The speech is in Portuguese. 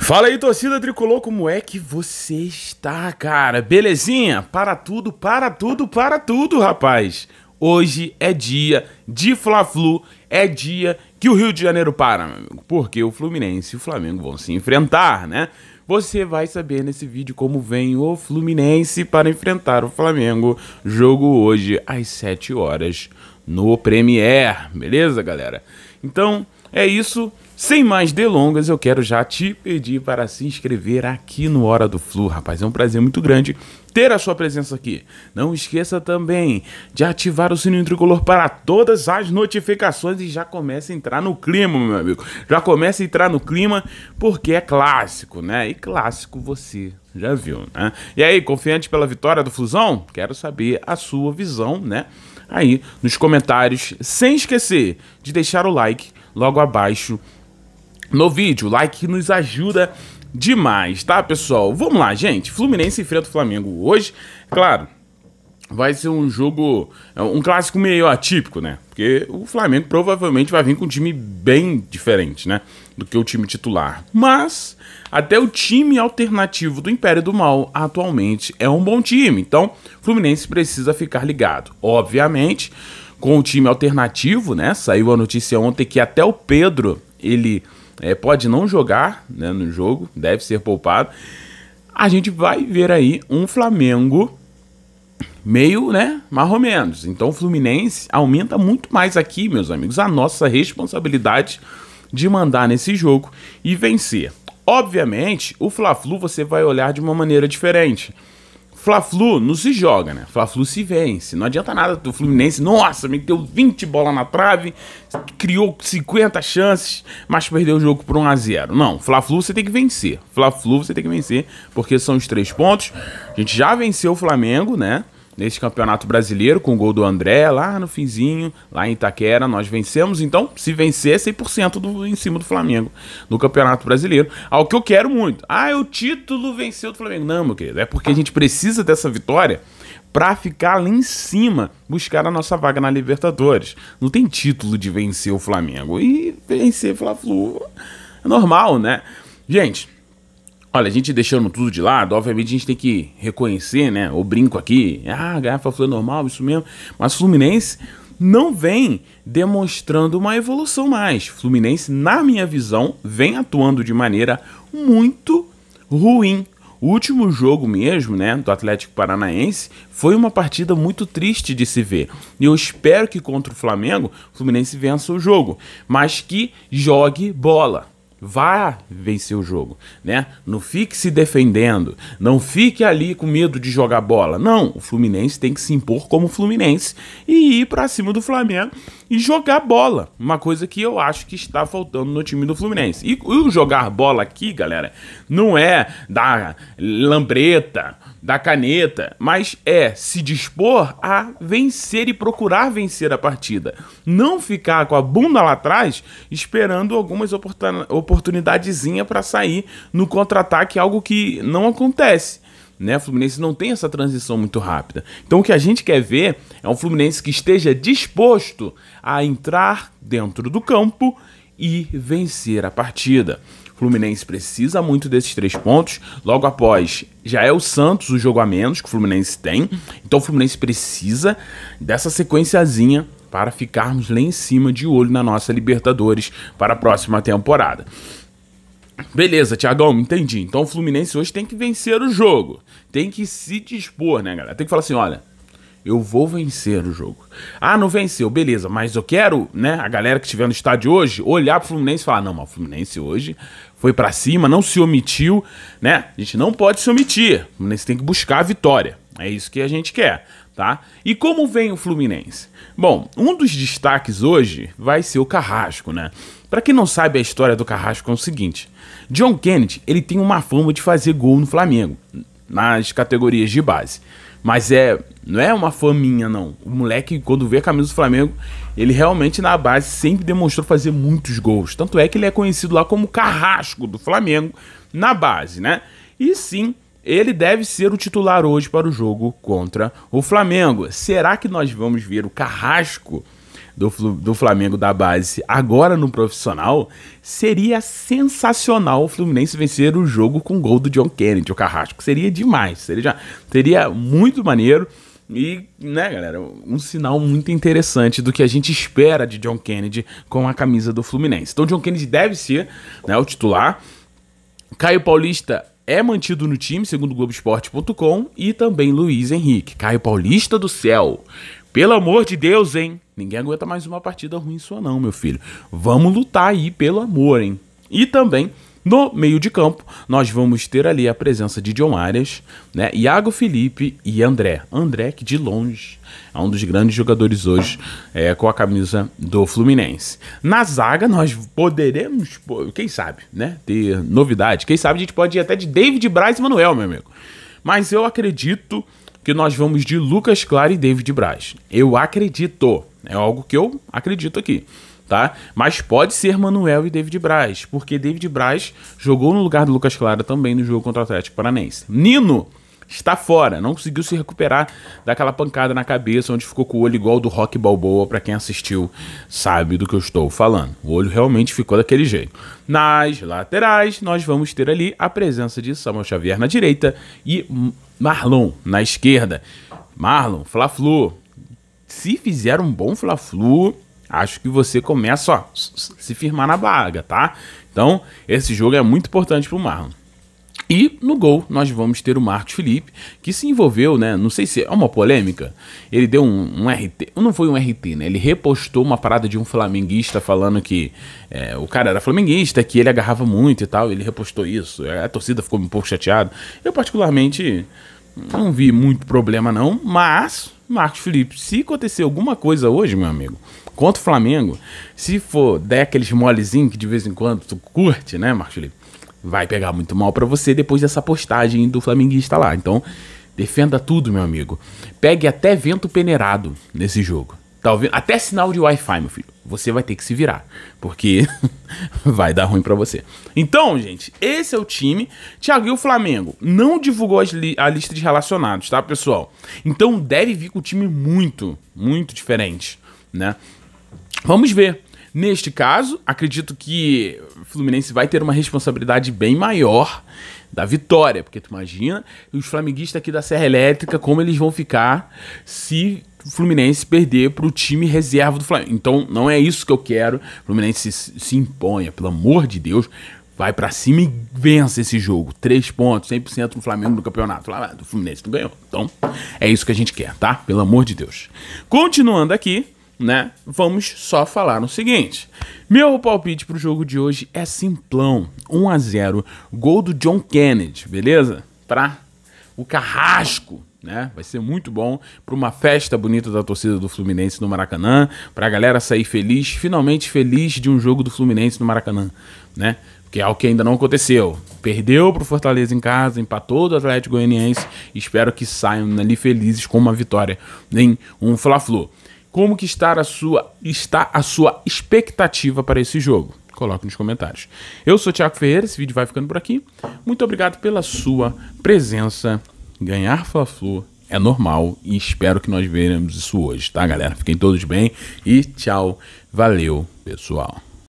Fala aí, torcida tricolor, como é que você está, cara? Belezinha? Para tudo, para tudo, para tudo, rapaz. Hoje é dia de Fla-Flu, é dia que o Rio de Janeiro para, meu amigo, porque o Fluminense e o Flamengo vão se enfrentar, né? Você vai saber nesse vídeo como vem o Fluminense para enfrentar o Flamengo. Jogo hoje às 7 horas no Premier, beleza, galera? Então, é isso. Sem mais delongas, eu quero já te pedir para se inscrever aqui no Hora do Flu, rapaz. É um prazer muito grande ter a sua presença aqui. Não esqueça também de ativar o sininho tricolor para todas as notificações e já começa a entrar no clima, meu amigo. Já começa a entrar no clima porque é clássico, né? E clássico você já viu, né? E aí, confiante pela vitória do Flusão? Quero saber a sua visão, né? Aí nos comentários, sem esquecer de deixar o like logo abaixo no vídeo, like nos ajuda demais, tá, pessoal? Vamos lá, gente. Fluminense enfrenta o Flamengo hoje. É claro, vai ser um jogo, é um clássico meio atípico, né? Porque o Flamengo provavelmente vai vir com um time bem diferente, né? Do que o time titular. Mas até o time alternativo do Império do Mal atualmente é um bom time. Então, o Fluminense precisa ficar ligado. Obviamente, com o time alternativo, né? Saiu a notícia ontem que até o Pedro, ele é, pode não jogar né, no jogo, deve ser poupado. A gente vai ver aí um Flamengo meio, né, mais ou menos. Então o Fluminense aumenta muito mais aqui, meus amigos, a nossa responsabilidade de mandar nesse jogo e vencer. Obviamente, o Fla-Flu você vai olhar de uma maneira diferente. Fla-Flu não se joga, né? Fla-Flu se vence. Não adianta nada do Fluminense. Nossa, meteu 20 bola na trave, criou 50 chances, mas perdeu o jogo por 1 a 0. Não, Fla-Flu você tem que vencer. Fla-Flu você tem que vencer, porque são os três pontos. A gente já venceu o Flamengo, né? neste Campeonato Brasileiro, com o gol do André lá no finzinho, lá em Itaquera, nós vencemos, então se vencer 100% do, em cima do Flamengo no Campeonato Brasileiro, ao que eu quero muito. Ah, o título venceu do Flamengo. Não, meu querido, é porque a gente precisa dessa vitória para ficar lá em cima, buscar a nossa vaga na Libertadores. Não tem título de vencer o Flamengo e vencer Fla-Flu é normal, né? Gente, Olha, a gente deixando tudo de lado, obviamente a gente tem que reconhecer, né? O brinco aqui, ah, garrafa foi é normal, isso mesmo. Mas Fluminense não vem demonstrando uma evolução mais. Fluminense, na minha visão, vem atuando de maneira muito ruim. O último jogo mesmo, né, do Atlético Paranaense, foi uma partida muito triste de se ver. E eu espero que contra o Flamengo, o Fluminense vença o jogo, mas que jogue bola. Vá vencer o jogo, né? Não fique se defendendo, não fique ali com medo de jogar bola. Não, o Fluminense tem que se impor como Fluminense e ir para cima do Flamengo e jogar bola. Uma coisa que eu acho que está faltando no time do Fluminense. E o jogar bola aqui, galera, não é dar lambreta, da caneta, mas é se dispor a vencer e procurar vencer a partida. Não ficar com a bunda lá atrás esperando algumas oportun para sair no contra-ataque, algo que não acontece né? O Fluminense não tem essa transição muito rápida. Então o que a gente quer ver é um Fluminense que esteja disposto a entrar dentro do campo e vencer a partida. Fluminense precisa muito desses três pontos. Logo após, já é o Santos o jogo a menos que o Fluminense tem. Então o Fluminense precisa dessa sequenciazinha para ficarmos lá em cima de olho na nossa Libertadores para a próxima temporada. Beleza, Tiagão, entendi. Então o Fluminense hoje tem que vencer o jogo. Tem que se dispor, né, galera? Tem que falar assim: olha, eu vou vencer o jogo. Ah, não venceu, beleza, mas eu quero, né, a galera que estiver no estádio hoje, olhar pro Fluminense e falar: não, mas o Fluminense hoje foi para cima, não se omitiu, né? A gente não pode se omitir. O Fluminense tem que buscar a vitória. É isso que a gente quer, tá? E como vem o Fluminense? Bom, um dos destaques hoje vai ser o Carrasco, né? Para quem não sabe a história do Carrasco é o seguinte: John Kennedy, ele tem uma fama de fazer gol no Flamengo nas categorias de base. Mas é. Não é uma faminha, não. O moleque, quando vê a camisa do Flamengo, ele realmente na base sempre demonstrou fazer muitos gols. Tanto é que ele é conhecido lá como carrasco do Flamengo na base, né? E sim, ele deve ser o titular hoje para o jogo contra o Flamengo. Será que nós vamos ver o carrasco do, do Flamengo da base agora no profissional, seria sensacional o Fluminense vencer o jogo com o gol do John Kennedy, o Carrasco. Seria demais, seria, seria muito maneiro. E, né, galera, um sinal muito interessante do que a gente espera de John Kennedy com a camisa do Fluminense. Então, John Kennedy deve ser né, o titular. Caio Paulista é mantido no time, segundo Globoesporte.com, e também Luiz Henrique. Caio Paulista do céu. Pelo amor de Deus, hein? Ninguém aguenta mais uma partida ruim sua, não, meu filho. Vamos lutar aí pelo amor, hein? E também. No meio de campo, nós vamos ter ali a presença de John Arias, né? Iago Felipe e André. André, que de longe é um dos grandes jogadores hoje é, com a camisa do Fluminense. Na zaga, nós poderemos, quem sabe, né? Ter novidade. Quem sabe a gente pode ir até de David Braz e Manuel, meu amigo. Mas eu acredito que nós vamos de Lucas Claro e David Braz. Eu acredito, é algo que eu acredito aqui. Tá? Mas pode ser Manuel e David Braz, porque David Braz jogou no lugar do Lucas Claro também no jogo contra o Atlético Paranense. Nino está fora, não conseguiu se recuperar daquela pancada na cabeça onde ficou com o olho igual do Rock Balboa, para quem assistiu sabe do que eu estou falando. O olho realmente ficou daquele jeito. Nas laterais, nós vamos ter ali a presença de Samuel Xavier na direita e Marlon na esquerda. Marlon, Fla-Flu. Se fizer um bom Fla-Flu, acho que você começa a se firmar na vaga, tá? Então, esse jogo é muito importante pro Marlon. E no gol nós vamos ter o Marcos Felipe, que se envolveu, né? Não sei se é uma polêmica. Ele deu um, um RT, não foi um RT, né? Ele repostou uma parada de um flamenguista falando que é, o cara era flamenguista, que ele agarrava muito e tal. Ele repostou isso. A torcida ficou um pouco chateada. Eu, particularmente, não vi muito problema, não. Mas, Marcos Felipe, se acontecer alguma coisa hoje, meu amigo, contra o Flamengo, se for der aqueles molezinhos que de vez em quando tu curte, né, Marcos Felipe? vai pegar muito mal para você depois dessa postagem do flamenguista lá. Então, defenda tudo, meu amigo. Pegue até vento peneirado nesse jogo. Talvez até sinal de Wi-Fi, meu filho. Você vai ter que se virar, porque vai dar ruim para você. Então, gente, esse é o time. Thiago e o Flamengo não divulgou li a lista de relacionados, tá, pessoal? Então deve vir com o time muito, muito diferente, né? Vamos ver Neste caso, acredito que o Fluminense vai ter uma responsabilidade bem maior da vitória, porque tu imagina os flamenguistas aqui da Serra Elétrica como eles vão ficar se o Fluminense perder para o time reserva do Flamengo. Então não é isso que eu quero. O Fluminense se, se imponha, pelo amor de Deus. Vai para cima e vence esse jogo. Três pontos, 100% no Flamengo no campeonato. Ah, o Fluminense não ganhou. Então, é isso que a gente quer, tá? Pelo amor de Deus. Continuando aqui, né? Vamos só falar o seguinte. Meu palpite para o jogo de hoje é simplão, 1 a 0, gol do John Kennedy, beleza? Para o carrasco né? Vai ser muito bom para uma festa bonita da torcida do Fluminense no Maracanã, para a galera sair feliz, finalmente feliz de um jogo do Fluminense no Maracanã, né? Porque é algo que ainda não aconteceu. Perdeu para o Fortaleza em casa, empatou do Atlético Goianiense. Espero que saiam ali felizes com uma vitória nem um Fla-Flu. Como que está a sua, está a sua expectativa para esse jogo? Coloque nos comentários. Eu sou o Thiago Ferreira, esse vídeo vai ficando por aqui. Muito obrigado pela sua presença. Ganhar Fla-Flu é normal e espero que nós veremos isso hoje, tá, galera? Fiquem todos bem e tchau. Valeu, pessoal.